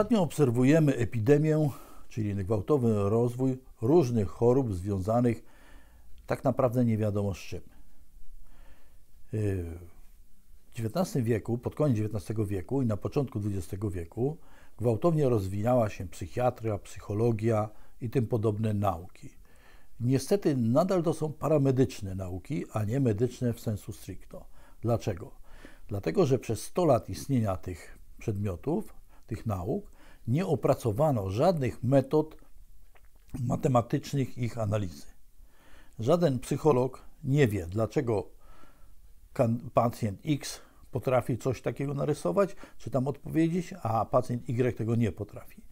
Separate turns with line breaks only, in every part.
Ostatnio obserwujemy epidemię, czyli gwałtowny rozwój różnych chorób związanych tak naprawdę nie wiadomo z czym. W XIX wieku, pod koniec XIX wieku i na początku XX wieku gwałtownie rozwijała się psychiatria, psychologia i tym podobne nauki. Niestety nadal to są paramedyczne nauki, a nie medyczne w sensu stricto. Dlaczego? Dlatego, że przez 100 lat istnienia tych przedmiotów tych nauk, nie opracowano żadnych metod matematycznych ich analizy. Żaden psycholog nie wie, dlaczego pacjent X potrafi coś takiego narysować, czy tam odpowiedzieć, a pacjent Y tego nie potrafi.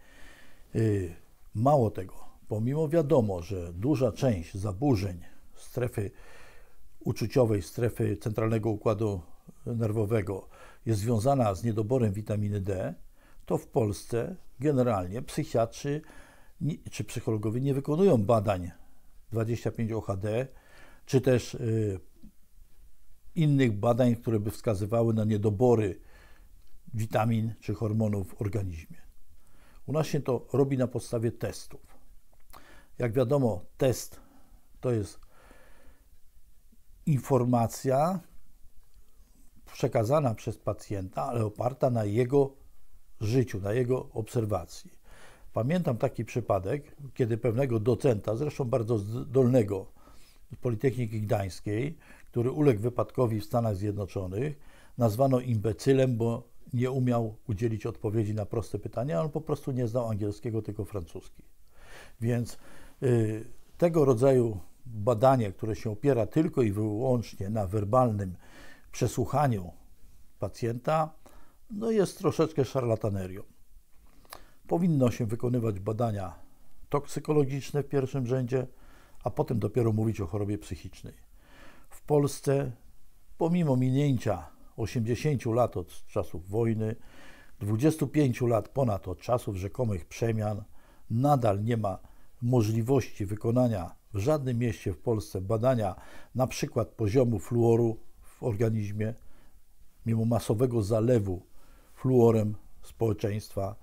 Y, mało tego, pomimo wiadomo, że duża część zaburzeń strefy uczuciowej, strefy centralnego układu nerwowego jest związana z niedoborem witaminy D, to w Polsce generalnie psychiatrzy czy psychologowie nie wykonują badań 25 OHD, czy też y, innych badań, które by wskazywały na niedobory witamin czy hormonów w organizmie. U nas się to robi na podstawie testów. Jak wiadomo, test to jest informacja przekazana przez pacjenta, ale oparta na jego życiu, na jego obserwacji. Pamiętam taki przypadek, kiedy pewnego docenta, zresztą bardzo zdolnego z Politechniki Gdańskiej, który uległ wypadkowi w Stanach Zjednoczonych, nazwano imbecylem, bo nie umiał udzielić odpowiedzi na proste pytania, on po prostu nie znał angielskiego, tylko francuski. Więc y, tego rodzaju badanie, które się opiera tylko i wyłącznie na werbalnym przesłuchaniu pacjenta, no jest troszeczkę szarlatanerią. Powinno się wykonywać badania toksykologiczne w pierwszym rzędzie, a potem dopiero mówić o chorobie psychicznej. W Polsce, pomimo minięcia 80 lat od czasów wojny, 25 lat ponad od czasów rzekomych przemian, nadal nie ma możliwości wykonania w żadnym mieście w Polsce badania na przykład poziomu fluoru w organizmie, mimo masowego zalewu fluorem społeczeństwa.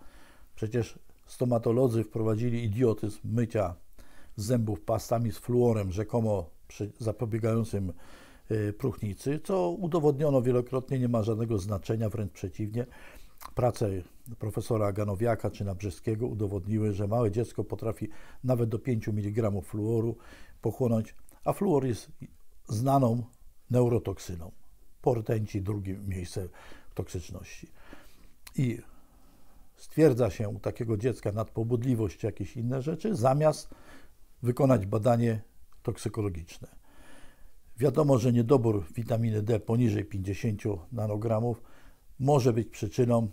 Przecież stomatolodzy wprowadzili idiotyzm mycia zębów pastami z fluorem, rzekomo zapobiegającym y, próchnicy, co udowodniono wielokrotnie, nie ma żadnego znaczenia, wręcz przeciwnie. Prace profesora Ganowiaka czy Nabrzeskiego udowodniły, że małe dziecko potrafi nawet do 5 mg fluoru pochłonąć, a fluor jest znaną neurotoksyną. Portenci drugie miejsce toksyczności i stwierdza się u takiego dziecka nadpobudliwość czy jakieś inne rzeczy, zamiast wykonać badanie toksykologiczne. Wiadomo, że niedobór witaminy D poniżej 50 nanogramów może być przyczyną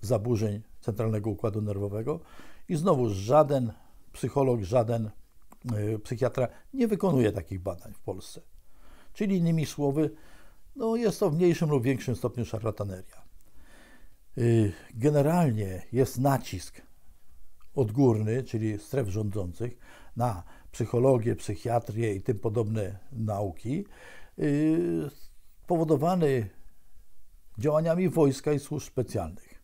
zaburzeń centralnego układu nerwowego i znowu żaden psycholog, żaden y, psychiatra nie wykonuje takich badań w Polsce. Czyli innymi słowy, no jest to w mniejszym lub większym stopniu szarlataneria. Y, generalnie jest nacisk odgórny, czyli stref rządzących, na psychologię, psychiatrię i tym podobne nauki, y, powodowany działaniami wojska i służb specjalnych.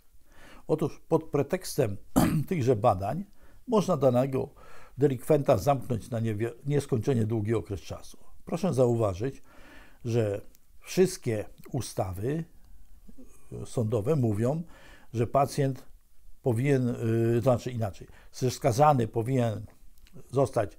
Otóż pod pretekstem tychże badań można danego delikwenta zamknąć na nieskończenie długi okres czasu. Proszę zauważyć, że wszystkie ustawy sądowe mówią, że pacjent powinien, to y, znaczy inaczej, skazany powinien zostać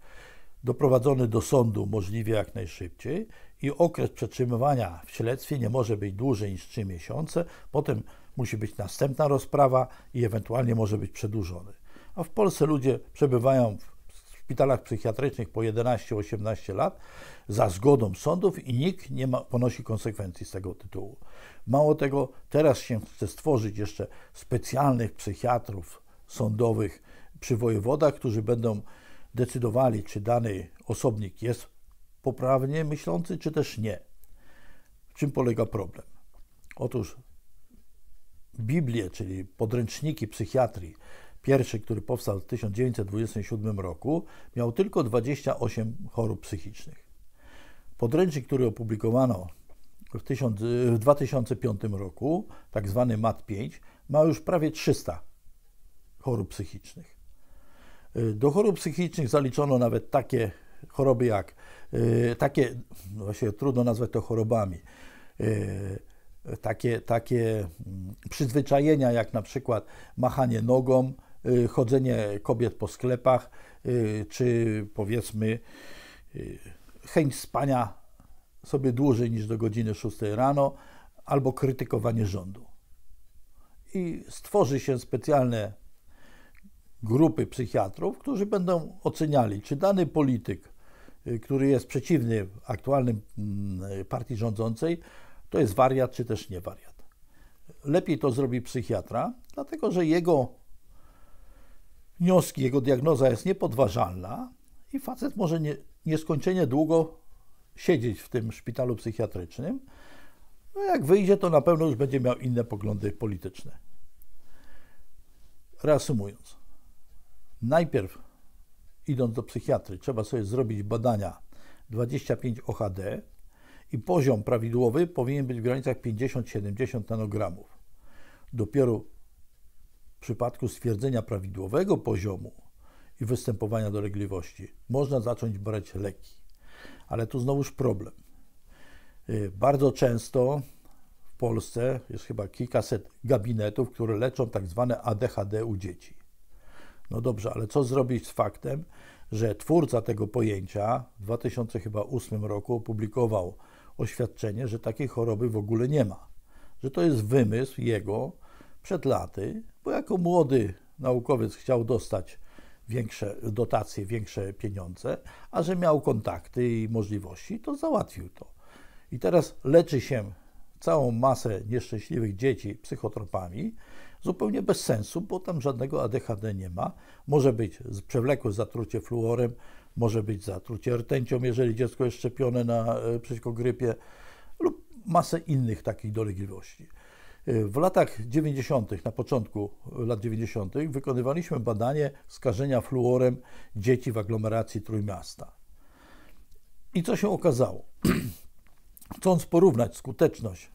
doprowadzony do sądu możliwie jak najszybciej i okres przetrzymywania w śledztwie nie może być dłużej niż 3 miesiące, potem musi być następna rozprawa i ewentualnie może być przedłużony. A w Polsce ludzie przebywają w szpitalach psychiatrycznych po 11-18 lat za zgodą sądów i nikt nie ma, ponosi konsekwencji z tego tytułu. Mało tego, teraz się chce stworzyć jeszcze specjalnych psychiatrów sądowych przy wojewodach, którzy będą decydowali, czy dany osobnik jest poprawnie myślący, czy też nie. W czym polega problem? Otóż Biblię, czyli podręczniki psychiatrii, pierwszy, który powstał w 1927 roku, miał tylko 28 chorób psychicznych. Podręcznik, który opublikowano w, tysiąc w 2005 roku, tak zwany MAT5, ma już prawie 300 chorób psychicznych. Do chorób psychicznych zaliczono nawet takie choroby jak, e, takie, no właściwie trudno nazwać to chorobami, e, takie, takie mm, przyzwyczajenia jak na przykład machanie nogą, Y, chodzenie kobiet po sklepach, y, czy powiedzmy y, chęć spania sobie dłużej niż do godziny 6 rano, albo krytykowanie rządu. I stworzy się specjalne grupy psychiatrów, którzy będą oceniali, czy dany polityk, który jest przeciwny aktualnym mm, partii rządzącej, to jest wariat, czy też nie wariat. Lepiej to zrobi psychiatra, dlatego że jego wnioski, jego diagnoza jest niepodważalna i facet może nie, nieskończenie długo siedzieć w tym szpitalu psychiatrycznym. No jak wyjdzie, to na pewno już będzie miał inne poglądy polityczne. Reasumując, najpierw idąc do psychiatry, trzeba sobie zrobić badania 25 OHD i poziom prawidłowy powinien być w granicach 50-70 nanogramów. Dopiero przypadku stwierdzenia prawidłowego poziomu i występowania dolegliwości można zacząć brać leki. Ale tu znowuż problem. Y, bardzo często w Polsce jest chyba kilkaset gabinetów, które leczą tak zwane ADHD u dzieci. No dobrze, ale co zrobić z faktem, że twórca tego pojęcia w 2008 roku opublikował oświadczenie, że takiej choroby w ogóle nie ma, że to jest wymysł jego, przed laty, bo jako młody naukowiec chciał dostać większe dotacje, większe pieniądze, a że miał kontakty i możliwości, to załatwił to. I teraz leczy się całą masę nieszczęśliwych dzieci psychotropami, zupełnie bez sensu, bo tam żadnego ADHD nie ma. Może być przewlekłe zatrucie fluorem, może być zatrucie rtęcią, jeżeli dziecko jest szczepione na, e, przeciwko grypie lub masę innych takich dolegliwości. W latach 90., na początku lat 90., wykonywaliśmy badanie skażenia fluorem dzieci w aglomeracji Trójmiasta. I co się okazało? Chcąc porównać skuteczność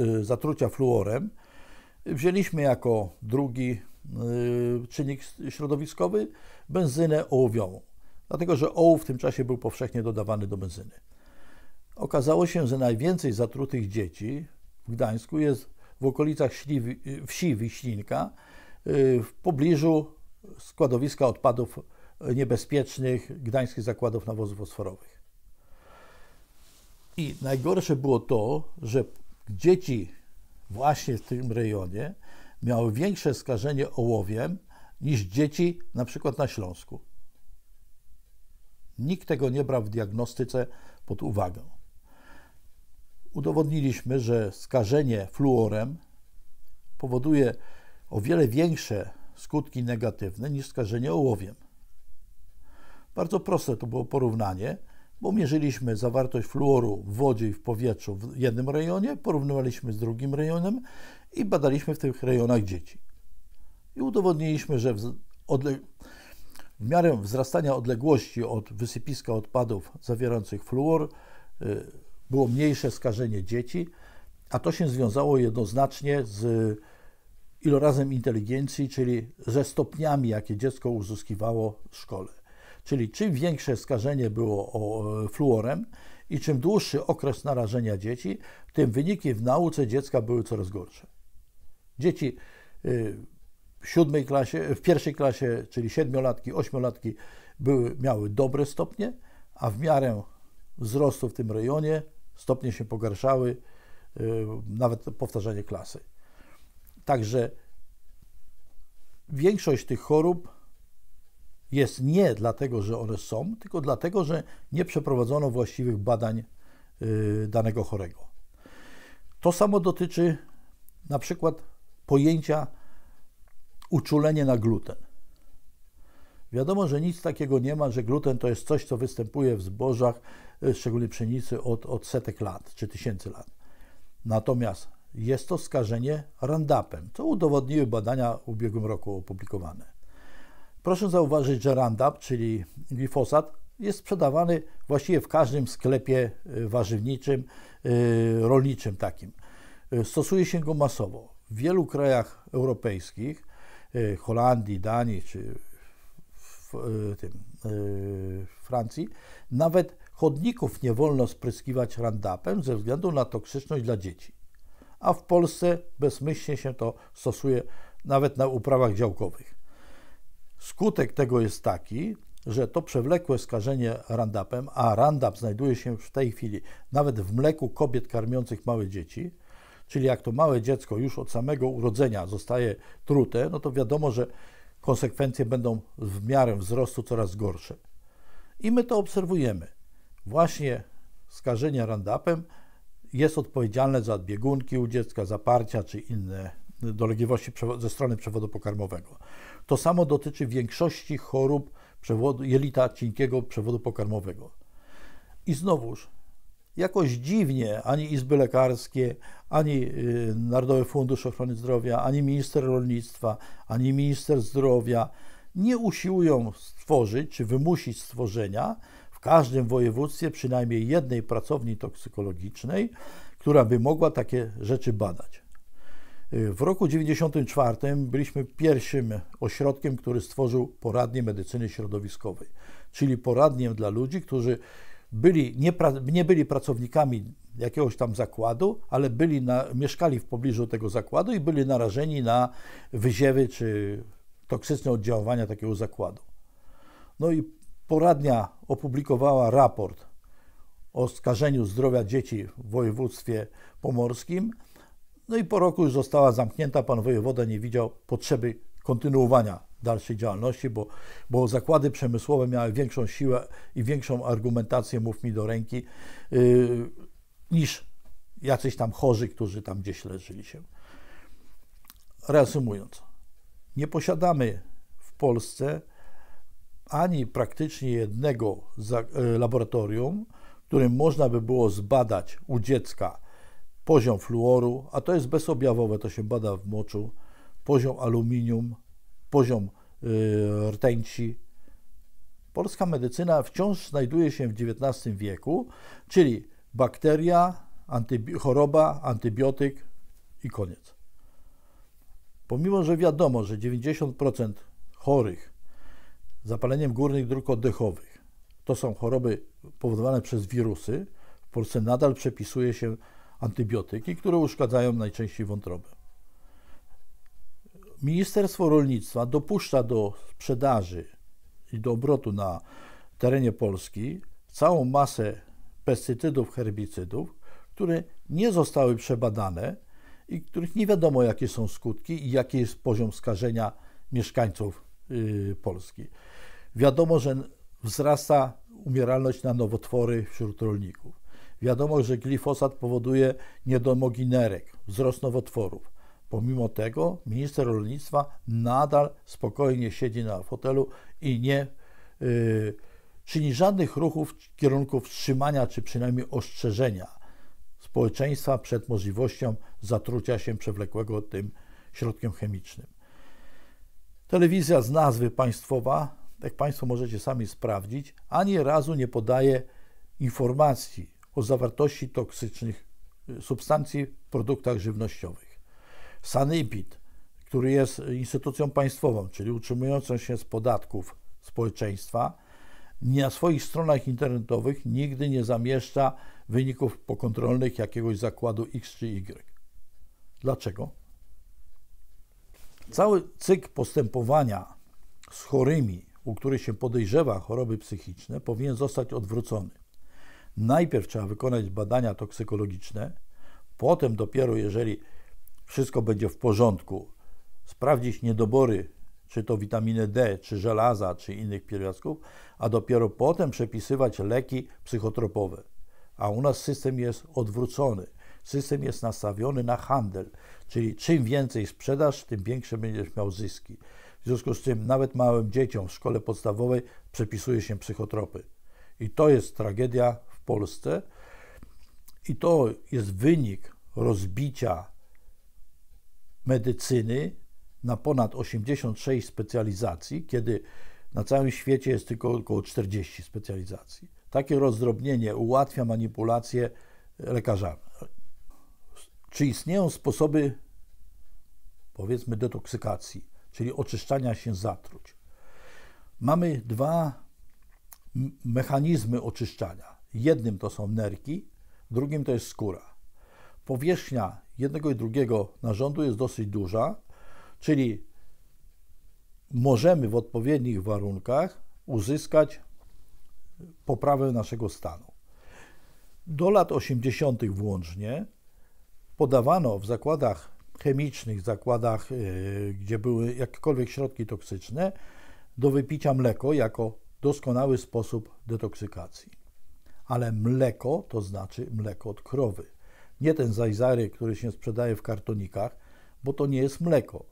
y, zatrucia fluorem, wzięliśmy jako drugi y, czynnik środowiskowy benzynę ołowiową, dlatego że ołów w tym czasie był powszechnie dodawany do benzyny. Okazało się, że najwięcej zatrutych dzieci w Gdańsku jest w okolicach wsi Wiślinka, y, w pobliżu składowiska odpadów niebezpiecznych Gdańskich Zakładów Nawozów Fosforowych. I najgorsze było to, że dzieci właśnie w tym rejonie miały większe skażenie ołowiem niż dzieci na przykład na Śląsku. Nikt tego nie brał w diagnostyce pod uwagę udowodniliśmy, że skażenie fluorem powoduje o wiele większe skutki negatywne niż skażenie ołowiem. Bardzo proste to było porównanie, bo mierzyliśmy zawartość fluoru w wodzie i w powietrzu w jednym rejonie, porównywaliśmy z drugim rejonem i badaliśmy w tych rejonach dzieci. I udowodniliśmy, że w, odle... w miarę wzrastania odległości od wysypiska odpadów zawierających fluor, yy, było mniejsze skażenie dzieci, a to się związało jednoznacznie z ilorazem inteligencji, czyli ze stopniami, jakie dziecko uzyskiwało w szkole. Czyli czym większe skażenie było e, fluorem i czym dłuższy okres narażenia dzieci, tym wyniki w nauce dziecka były coraz gorsze. Dzieci y, w siódmej klasie, w pierwszej klasie, czyli siedmiolatki, ośmiolatki były, miały dobre stopnie, a w miarę wzrostu w tym rejonie stopnie się pogarszały, y, nawet powtarzanie klasy. Także większość tych chorób jest nie dlatego, że one są, tylko dlatego, że nie przeprowadzono właściwych badań y, danego chorego. To samo dotyczy na przykład pojęcia uczulenie na gluten. Wiadomo, że nic takiego nie ma, że gluten to jest coś, co występuje w zbożach, e, szczególnie pszenicy, od, od setek lat czy tysięcy lat. Natomiast jest to skażenie randapem, co udowodniły badania w ubiegłym roku opublikowane. Proszę zauważyć, że randap, czyli glifosat, jest sprzedawany właściwie w każdym sklepie e, warzywniczym, e, rolniczym takim. Stosuje się go masowo. W wielu krajach europejskich, Holandii, Danii czy w y, tym y, Francji, nawet chodników nie wolno spryskiwać randapem ze względu na toksyczność dla dzieci. A w Polsce bezmyślnie się to stosuje nawet na uprawach działkowych. Skutek tego jest taki, że to przewlekłe skażenie randapem, a randap znajduje się w tej chwili nawet w mleku kobiet karmiących małe dzieci, czyli jak to małe dziecko już od samego urodzenia zostaje trute, no to wiadomo, że konsekwencje będą w miarę wzrostu coraz gorsze. I my to obserwujemy. Właśnie skażenie randapem jest odpowiedzialne za biegunki u dziecka, zaparcia czy inne dolegliwości ze strony przewodu pokarmowego. To samo dotyczy większości chorób przewodu, jelita cienkiego przewodu pokarmowego. I znowuż jakoś dziwnie ani Izby Lekarskie, ani y, Narodowy Fundusz Ochrony Zdrowia, ani minister rolnictwa, ani minister zdrowia nie usiłują stworzyć czy wymusić stworzenia w każdym województwie przynajmniej jednej pracowni toksykologicznej, która by mogła takie rzeczy badać. Y, w roku 1994 byliśmy pierwszym ośrodkiem, który stworzył poradnię medycyny środowiskowej, czyli poradnię dla ludzi, którzy byli, nie, nie byli pracownikami jakiegoś tam zakładu, ale byli na, mieszkali w pobliżu tego zakładu i byli narażeni na wyziewy czy toksyczne oddziaływania takiego zakładu. No i poradnia opublikowała raport o skażeniu zdrowia dzieci w województwie pomorskim. No i po roku już została zamknięta. Pan wojewoda nie widział potrzeby kontynuowania dalszej działalności, bo, bo zakłady przemysłowe miały większą siłę i większą argumentację, mów mi do ręki, yy, niż jacyś tam chorzy, którzy tam gdzieś leżeli się. Reasumując, nie posiadamy w Polsce ani praktycznie jednego e, laboratorium, w którym można by było zbadać u dziecka poziom fluoru, a to jest bezobjawowe, to się bada w moczu, poziom aluminium, poziom y, rtęci. Polska medycyna wciąż znajduje się w XIX wieku, czyli bakteria, antybi choroba, antybiotyk i koniec. Pomimo, że wiadomo, że 90% chorych zapaleniem górnych dróg oddechowych to są choroby powodowane przez wirusy, w Polsce nadal przepisuje się antybiotyki, które uszkadzają najczęściej wątrobę. Ministerstwo Rolnictwa dopuszcza do sprzedaży i do obrotu na terenie Polski całą masę pestycydów, herbicydów, które nie zostały przebadane i których nie wiadomo, jakie są skutki i jaki jest poziom skażenia mieszkańców y, Polski. Wiadomo, że wzrasta umieralność na nowotwory wśród rolników. Wiadomo, że glifosat powoduje niedomoginerek, wzrost nowotworów. Pomimo tego minister rolnictwa nadal spokojnie siedzi na fotelu i nie y, czyni żadnych ruchów w kierunku wstrzymania czy przynajmniej ostrzeżenia społeczeństwa przed możliwością zatrucia się przewlekłego tym środkiem chemicznym. Telewizja z nazwy państwowa, jak Państwo możecie sami sprawdzić, ani razu nie podaje informacji o zawartości toksycznych y, substancji w produktach żywnościowych. Sanepid, który jest instytucją państwową, czyli utrzymującą się z podatków społeczeństwa, na swoich stronach internetowych nigdy nie zamieszcza wyników pokontrolnych jakiegoś zakładu X czy Y. Dlaczego? Cały cykl postępowania z chorymi, u których się podejrzewa choroby psychiczne, powinien zostać odwrócony. Najpierw trzeba wykonać badania toksykologiczne, potem dopiero jeżeli wszystko będzie w porządku. Sprawdzić niedobory, czy to witaminy D, czy żelaza, czy innych pierwiastków, a dopiero potem przepisywać leki psychotropowe. A u nas system jest odwrócony. System jest nastawiony na handel, czyli czym więcej sprzedasz, tym większe będziesz miał zyski. W związku z tym nawet małym dzieciom w szkole podstawowej przepisuje się psychotropy. I to jest tragedia w Polsce. I to jest wynik rozbicia medycyny na ponad 86 specjalizacji, kiedy na całym świecie jest tylko około 40 specjalizacji. Takie rozdrobnienie ułatwia manipulację lekarzami. Czy istnieją sposoby, powiedzmy, detoksykacji, czyli oczyszczania się z zatruć? Mamy dwa mechanizmy oczyszczania. Jednym to są nerki, drugim to jest skóra powierzchnia jednego i drugiego narządu jest dosyć duża, czyli możemy w odpowiednich warunkach uzyskać poprawę naszego stanu. Do lat 80. włącznie podawano w zakładach chemicznych, zakładach, y, gdzie były jakiekolwiek środki toksyczne, do wypicia mleko jako doskonały sposób detoksykacji. Ale mleko to znaczy mleko od krowy. Nie ten zajzary, który się sprzedaje w kartonikach, bo to nie jest mleko.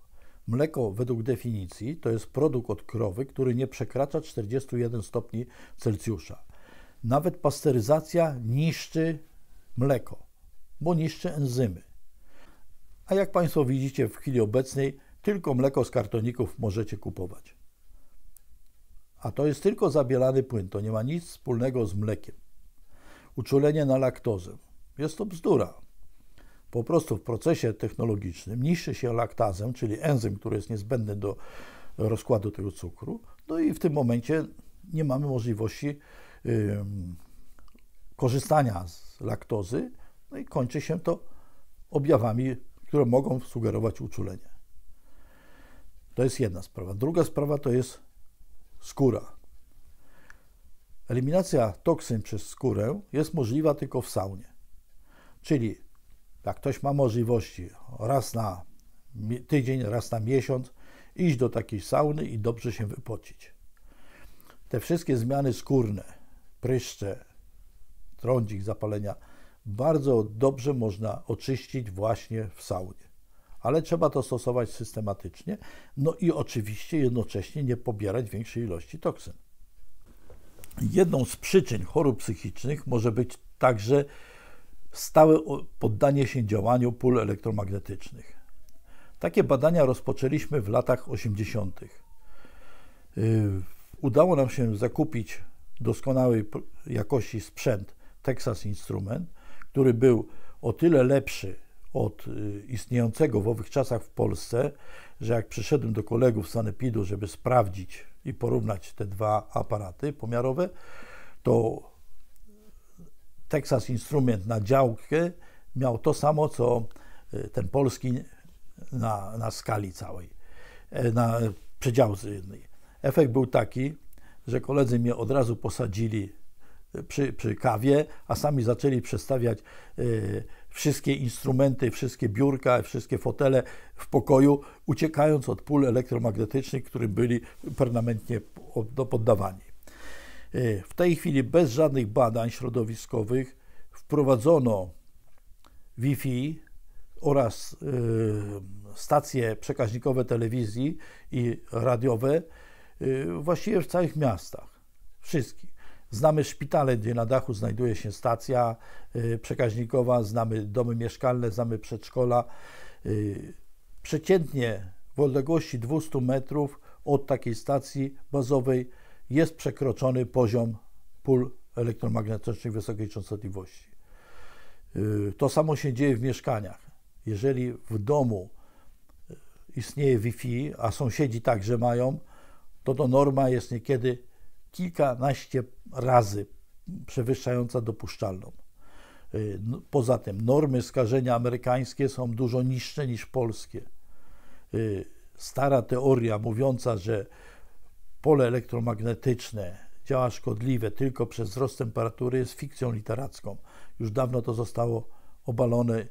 Mleko według definicji to jest produkt od krowy, który nie przekracza 41 stopni Celsjusza. Nawet pasteryzacja niszczy mleko, bo niszczy enzymy. A jak Państwo widzicie w chwili obecnej, tylko mleko z kartoników możecie kupować. A to jest tylko zabielany płyn, to nie ma nic wspólnego z mlekiem. Uczulenie na laktozę. Jest to bzdura. Po prostu w procesie technologicznym niszczy się laktazę, czyli enzym, który jest niezbędny do rozkładu tego cukru, no i w tym momencie nie mamy możliwości yy, korzystania z laktozy, no i kończy się to objawami, które mogą sugerować uczulenie. To jest jedna sprawa. Druga sprawa to jest skóra. Eliminacja toksyn przez skórę jest możliwa tylko w saunie. Czyli jak ktoś ma możliwości raz na tydzień, raz na miesiąc iść do takiej sauny i dobrze się wypocić. Te wszystkie zmiany skórne, pryszcze, trądzik, zapalenia, bardzo dobrze można oczyścić właśnie w saunie. Ale trzeba to stosować systematycznie, no i oczywiście jednocześnie nie pobierać większej ilości toksyn. Jedną z przyczyn chorób psychicznych może być także stałe poddanie się działaniu pól elektromagnetycznych. Takie badania rozpoczęliśmy w latach 80. Y, udało nam się zakupić doskonałej jakości sprzęt Texas Instrument, który był o tyle lepszy od y, istniejącego w owych czasach w Polsce, że jak przyszedłem do kolegów z Sanepidu, żeby sprawdzić i porównać te dwa aparaty pomiarowe, to Texas Instrument na działkę miał to samo, co e, ten polski na, na skali całej, e, na przedziałce jednej. Efekt był taki, że koledzy mnie od razu posadzili e, przy, przy kawie, a sami zaczęli przestawiać y, wszystkie instrumenty, wszystkie biurka, wszystkie fotele w pokoju, uciekając od pól elektromagnetycznych, którym byli permanentnie poddawani. E, w tej chwili bez żadnych badań środowiskowych wprowadzono Wi-Fi oraz e, stacje przekaźnikowe telewizji i radiowe e, właściwie w całych miastach, wszystkich. Znamy szpitale, gdzie na dachu znajduje się stacja przekaźnikowa, znamy domy mieszkalne, znamy przedszkola. Przeciętnie w odległości 200 metrów od takiej stacji bazowej jest przekroczony poziom pól elektromagnetycznych wysokiej częstotliwości. Y, to samo się dzieje w mieszkaniach. Jeżeli w domu y, istnieje Wi-Fi, a sąsiedzi także mają, to to norma jest niekiedy kilkanaście razy przewyższająca dopuszczalną. Y, poza tym normy skażenia amerykańskie są dużo niższe niż polskie. Stara teoria mówiąca, że pole elektromagnetyczne działa szkodliwe tylko przez wzrost temperatury jest fikcją literacką. Już dawno to zostało obalone.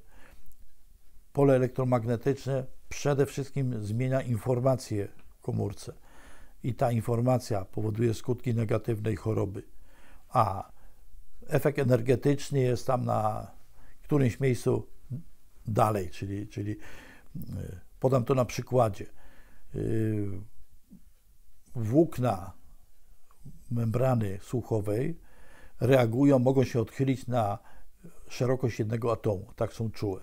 Pole elektromagnetyczne przede wszystkim zmienia informacje w komórce i ta informacja powoduje skutki negatywnej choroby. A efekt energetyczny jest tam na którymś miejscu dalej, czyli, czyli y, podam to na przykładzie y, włókna membrany słuchowej reagują, mogą się odchylić na szerokość jednego atomu, tak są czułe.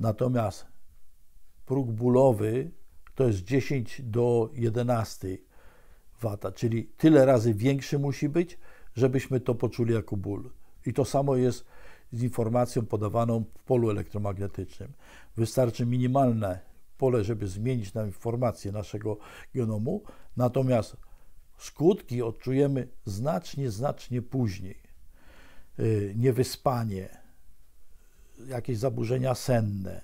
Natomiast próg bólowy to jest 10 do 11 wata, czyli tyle razy większy musi być, żebyśmy to poczuli jako ból. I to samo jest z informacją podawaną w polu elektromagnetycznym. Wystarczy minimalne pole, żeby zmienić nam informację naszego genomu, Natomiast skutki odczujemy znacznie, znacznie później. Y, niewyspanie, jakieś zaburzenia senne,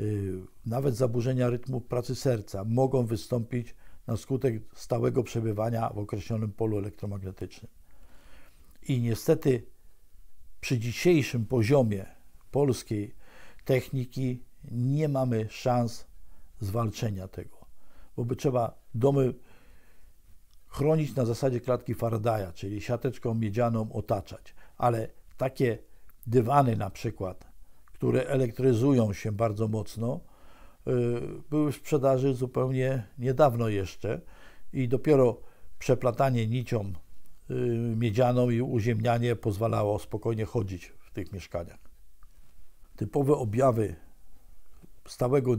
y, nawet zaburzenia rytmu pracy serca mogą wystąpić na skutek stałego przebywania w określonym polu elektromagnetycznym. I niestety przy dzisiejszym poziomie polskiej techniki nie mamy szans zwalczenia tego, bo by trzeba domy chronić na zasadzie klatki Faradaya, czyli siateczką miedzianą otaczać. Ale takie dywany na przykład, które elektryzują się bardzo mocno, y, były w sprzedaży zupełnie niedawno jeszcze i dopiero przeplatanie nicią y, miedzianą i uziemnianie pozwalało spokojnie chodzić w tych mieszkaniach. Typowe objawy stałego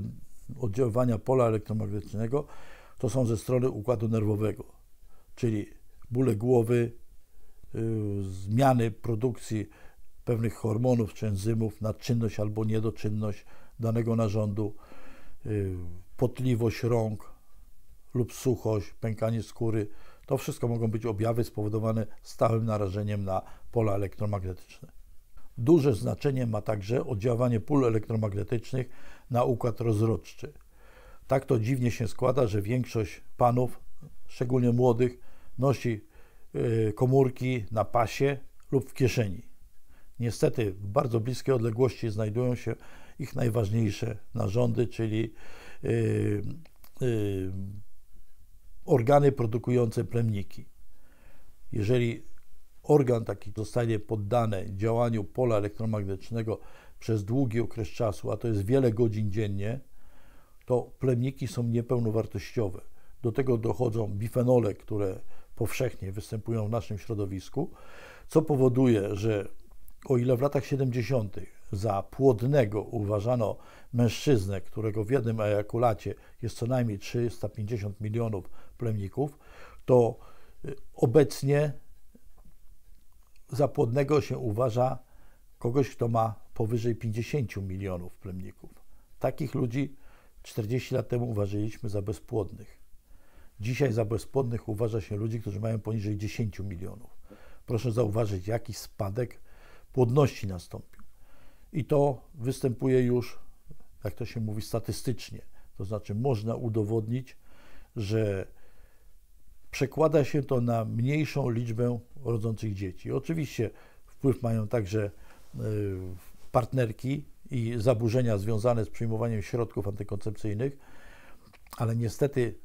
oddziaływania pola elektromagnetycznego to są ze strony układu nerwowego czyli bóle głowy, y, zmiany produkcji pewnych hormonów czy enzymów na czynność albo niedoczynność danego narządu, y, potliwość rąk lub suchość, pękanie skóry. To wszystko mogą być objawy spowodowane stałym narażeniem na pola elektromagnetyczne. Duże znaczenie ma także oddziaływanie pól elektromagnetycznych na układ rozrodczy. Tak to dziwnie się składa, że większość panów, szczególnie młodych, nosi y, komórki na pasie lub w kieszeni. Niestety w bardzo bliskiej odległości znajdują się ich najważniejsze narządy, czyli yy, yy, organy produkujące plemniki. Jeżeli organ taki zostanie poddany działaniu pola elektromagnetycznego przez długi okres czasu, a to jest wiele godzin dziennie, to plemniki są niepełnowartościowe. Do tego dochodzą bifenole, które powszechnie występują w naszym środowisku, co powoduje, że o ile w latach 70. za płodnego uważano mężczyznę, którego w jednym ejakulacie jest co najmniej 350 milionów plemników, to y, obecnie za płodnego się uważa kogoś, kto ma powyżej 50 milionów plemników. Takich ludzi 40 lat temu uważaliśmy za bezpłodnych. Dzisiaj za bezpłodnych uważa się ludzi, którzy mają poniżej 10 milionów. Proszę zauważyć, jaki spadek płodności nastąpił. I to występuje już, jak to się mówi, statystycznie. To znaczy, można udowodnić, że przekłada się to na mniejszą liczbę rodzących dzieci. Oczywiście wpływ mają także e, partnerki i zaburzenia związane z przyjmowaniem środków antykoncepcyjnych, ale niestety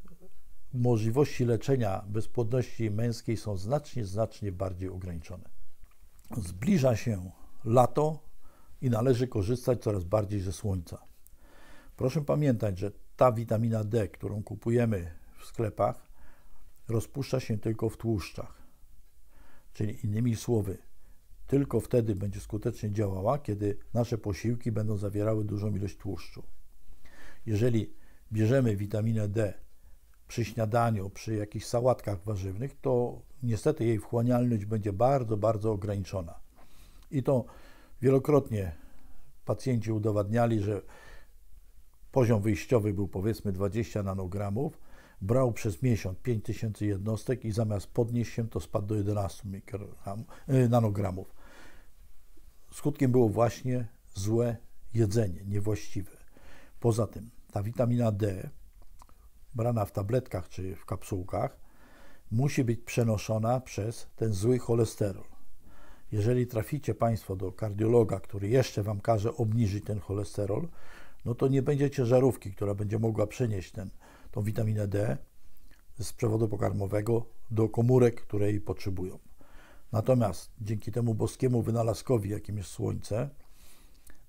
możliwości leczenia bezpłodności męskiej są znacznie, znacznie bardziej ograniczone. Zbliża się lato i należy korzystać coraz bardziej ze słońca. Proszę pamiętać, że ta witamina D, którą kupujemy w sklepach, rozpuszcza się tylko w tłuszczach. Czyli innymi słowy, tylko wtedy będzie skutecznie działała, kiedy nasze posiłki będą zawierały dużą ilość tłuszczu. Jeżeli bierzemy witaminę D przy śniadaniu, przy jakichś sałatkach warzywnych, to niestety jej wchłanialność będzie bardzo, bardzo ograniczona. I to wielokrotnie pacjenci udowadniali, że poziom wyjściowy był powiedzmy 20 nanogramów, brał przez miesiąc 5000 jednostek i zamiast podnieść się to spadł do 11 y, nanogramów. Skutkiem było właśnie złe jedzenie, niewłaściwe. Poza tym ta witamina D brana w tabletkach czy w kapsułkach, musi być przenoszona przez ten zły cholesterol. Jeżeli traficie Państwo do kardiologa, który jeszcze Wam każe obniżyć ten cholesterol, no to nie będziecie żarówki, która będzie mogła przenieść ten, tą witaminę D z przewodu pokarmowego do komórek, które jej potrzebują. Natomiast dzięki temu boskiemu wynalazkowi, jakim jest słońce,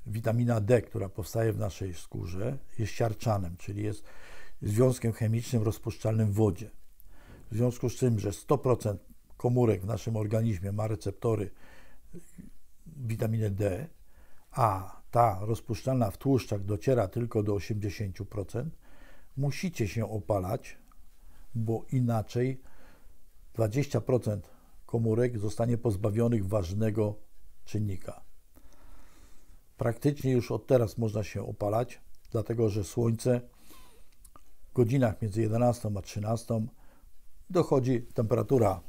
witamina D, która powstaje w naszej skórze, jest siarczanem, czyli jest związkiem chemicznym rozpuszczalnym w wodzie. W związku z tym, że 100% komórek w naszym organizmie ma receptory witaminy D, a ta rozpuszczalna w tłuszczach dociera tylko do 80%, musicie się opalać, bo inaczej 20% komórek zostanie pozbawionych ważnego czynnika. Praktycznie już od teraz można się opalać, dlatego że słońce godzinach między 11 a 13 dochodzi temperatura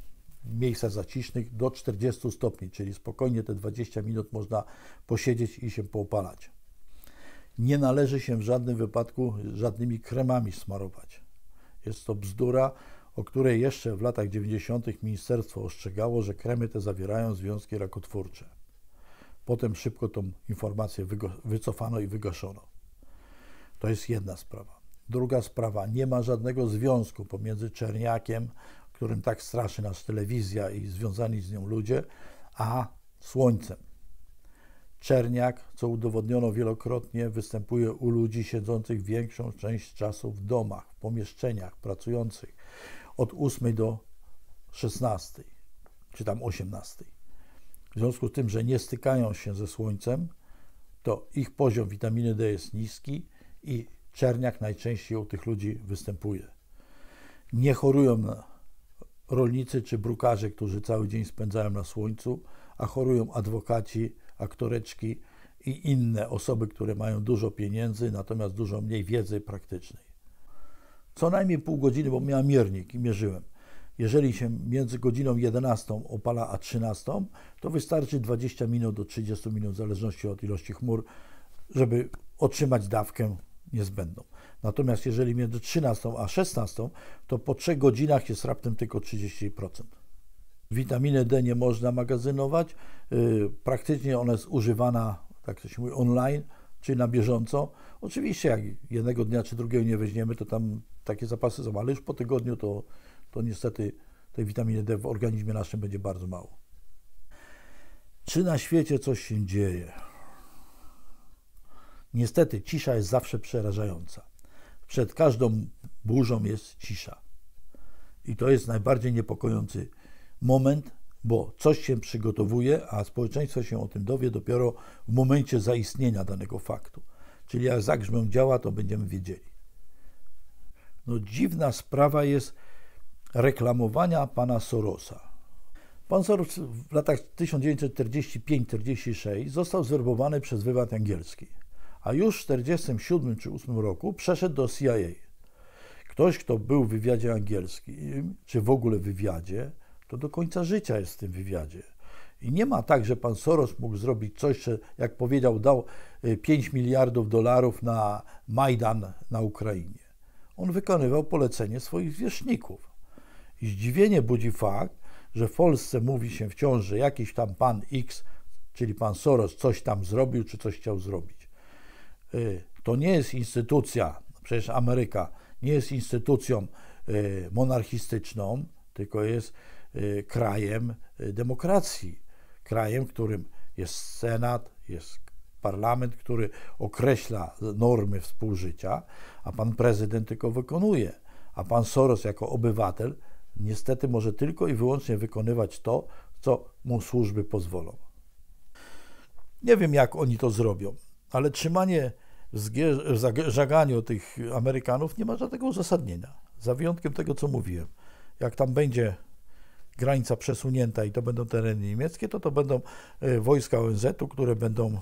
miejsca zacisznych do 40 stopni, czyli spokojnie te 20 minut można posiedzieć i się poopalać. Nie należy się w żadnym wypadku żadnymi kremami smarować. Jest to bzdura, o której jeszcze w latach 90. ministerstwo ostrzegało, że kremy te zawierają związki rakotwórcze. Potem szybko tą informację wycofano i wygaszono. To jest jedna sprawa. Druga sprawa, nie ma żadnego związku pomiędzy czerniakiem, którym tak straszy nas telewizja i związani z nią ludzie, a słońcem. Czerniak, co udowodniono wielokrotnie, występuje u ludzi siedzących większą część czasu w domach, w pomieszczeniach pracujących od 8 do 16 czy tam 18. W związku z tym, że nie stykają się ze słońcem, to ich poziom witaminy D jest niski i Czerniak najczęściej u tych ludzi występuje. Nie chorują rolnicy czy brukarze, którzy cały dzień spędzają na słońcu, a chorują adwokaci, aktoreczki i inne osoby, które mają dużo pieniędzy, natomiast dużo mniej wiedzy praktycznej. Co najmniej pół godziny, bo miałem miernik i mierzyłem. Jeżeli się między godziną 11 opala a 13, to wystarczy 20 minut do 30 minut, w zależności od ilości chmur, żeby otrzymać dawkę niezbędną. Natomiast jeżeli między 13 a 16, to po 3 godzinach jest raptem tylko 30%. Witaminę D nie można magazynować. Y, praktycznie ona jest używana, tak to się mówi, online, czyli na bieżąco. Oczywiście jak jednego dnia czy drugiego nie weźmiemy, to tam takie zapasy są, ale już po tygodniu to, to niestety tej witaminy D w organizmie naszym będzie bardzo mało. Czy na świecie coś się dzieje? Niestety cisza jest zawsze przerażająca. Przed każdą burzą jest cisza. I to jest najbardziej niepokojący moment, bo coś się przygotowuje, a społeczeństwo się o tym dowie dopiero w momencie zaistnienia danego faktu. Czyli jak zagrzmę działa, to będziemy wiedzieli. No dziwna sprawa jest reklamowania pana Sorosa. Pan Soros w latach 1945-46 został zwerbowany przez wywiad angielski a już w 1947 czy 8 roku przeszedł do CIA. Ktoś, kto był w wywiadzie angielskim, czy w ogóle w wywiadzie, to do końca życia jest w tym wywiadzie. I nie ma tak, że pan Soros mógł zrobić coś, że, jak powiedział, dał 5 y, miliardów dolarów na Majdan na Ukrainie. On wykonywał polecenie swoich zwierzchników. I zdziwienie budzi fakt, że w Polsce mówi się wciąż, że jakiś tam pan X, czyli pan Soros, coś tam zrobił, czy coś chciał zrobić. Y, to nie jest instytucja, no przecież Ameryka nie jest instytucją y, monarchistyczną, tylko jest y, krajem demokracji, krajem, którym jest Senat, jest parlament, który określa normy współżycia, a pan prezydent tylko wykonuje, a pan Soros jako obywatel niestety może tylko i wyłącznie wykonywać to, co mu służby pozwolą. Nie wiem, jak oni to zrobią ale trzymanie w żaganiu tych Amerykanów nie ma żadnego uzasadnienia. Za wyjątkiem tego, co mówiłem. Jak tam będzie granica przesunięta i to będą tereny niemieckie, to to będą e, wojska ONZ-u, które będą,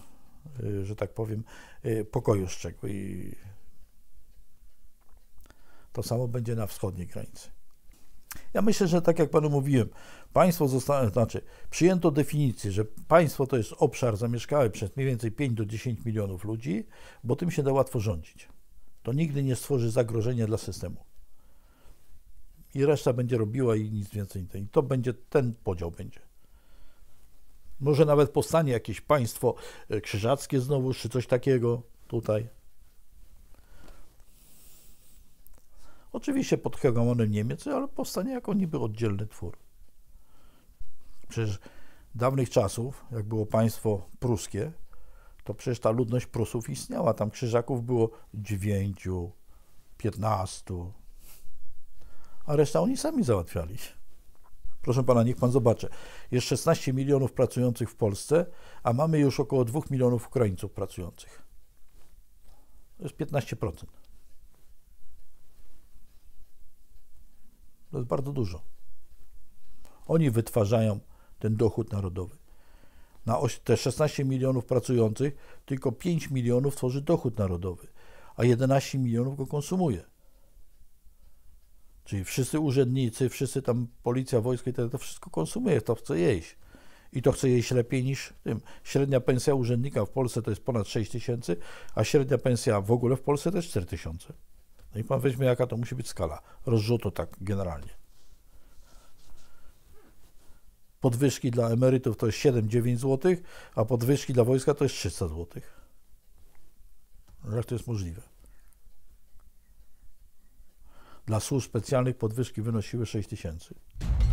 e, że tak powiem, e, pokoju strzegły. I to samo będzie na wschodniej granicy. Ja myślę, że tak jak panu mówiłem, państwo zostało, znaczy przyjęto definicję, że państwo to jest obszar zamieszkały przez mniej więcej 5 do 10 milionów ludzi, bo tym się da łatwo rządzić. To nigdy nie stworzy zagrożenia dla systemu. I reszta będzie robiła i nic więcej. I to będzie, ten podział będzie. Może nawet powstanie jakieś państwo e, krzyżackie znowu, czy coś takiego tutaj. Oczywiście pod hegemonem Niemiec, ale powstanie jako niby oddzielny twór. Przecież dawnych czasów, jak było państwo pruskie, to przecież ta ludność Prusów istniała. Tam krzyżaków było dziewięciu, piętnastu, a reszta oni sami załatwiali. Proszę pana, niech pan zobaczy. Jest 16 milionów pracujących w Polsce, a mamy już około 2 milionów Ukraińców pracujących. To jest 15%. To no, jest bardzo dużo. Oni wytwarzają ten dochód narodowy. Na te 16 milionów pracujących tylko 5 milionów tworzy dochód narodowy, a 11 milionów go konsumuje. Czyli wszyscy urzędnicy, wszyscy tam policja, wojsko i tak to wszystko konsumuje, to chce jeść. I to chce jeść lepiej niż tym. Średnia pensja urzędnika w Polsce to jest ponad 6 tysięcy, a średnia pensja w ogóle w Polsce to jest 4 tysiące. No i pan weźmie, jaka to musi być skala rozrzutu, tak generalnie. Podwyżki dla emerytów to jest 7-9 zł, a podwyżki dla wojska to jest 300 zł. No jak to jest możliwe? Dla służb specjalnych podwyżki wynosiły 6 tysięcy.